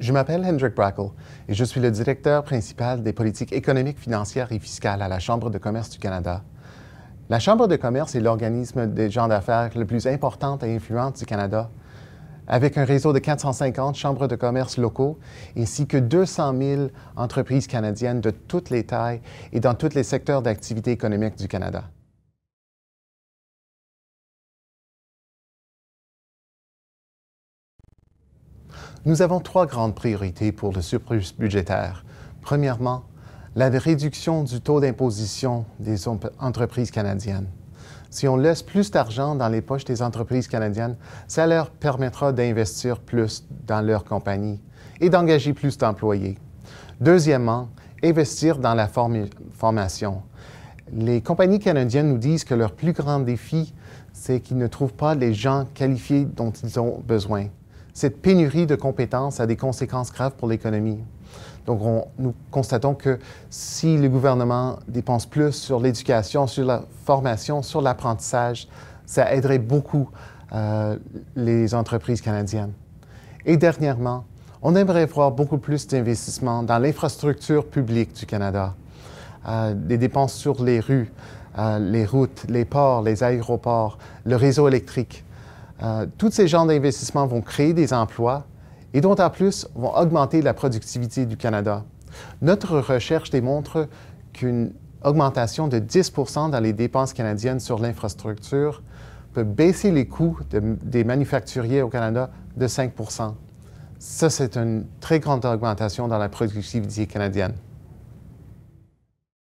Je m'appelle Hendrik Brackle et je suis le directeur principal des politiques économiques, financières et fiscales à la Chambre de commerce du Canada. La Chambre de commerce est l'organisme des gens d'affaires le plus important et influent du Canada. Avec un réseau de 450 chambres de commerce locaux ainsi que 200 000 entreprises canadiennes de toutes les tailles et dans tous les secteurs d'activité économique du Canada. Nous avons trois grandes priorités pour le surplus budgétaire. Premièrement, la réduction du taux d'imposition des entreprises canadiennes. Si on laisse plus d'argent dans les poches des entreprises canadiennes, ça leur permettra d'investir plus dans leur compagnie et d'engager plus d'employés. Deuxièmement, investir dans la formation. Les compagnies canadiennes nous disent que leur plus grand défi, c'est qu'ils ne trouvent pas les gens qualifiés dont ils ont besoin cette pénurie de compétences a des conséquences graves pour l'économie. Donc, nous constatons que si le gouvernement dépense plus sur l'éducation, sur la formation, sur l'apprentissage, ça aiderait beaucoup euh, les entreprises canadiennes. Et dernièrement, on aimerait voir beaucoup plus d'investissements dans l'infrastructure publique du Canada, euh, des dépenses sur les rues, euh, les routes, les ports, les aéroports, le réseau électrique. Toutes euh, tous ces genres d'investissements vont créer des emplois et d'autant plus vont augmenter la productivité du Canada. Notre recherche démontre qu'une augmentation de 10 dans les dépenses canadiennes sur l'infrastructure peut baisser les coûts des manufacturiers au Canada de 5 Ça, c'est une très grande augmentation dans la productivité canadienne.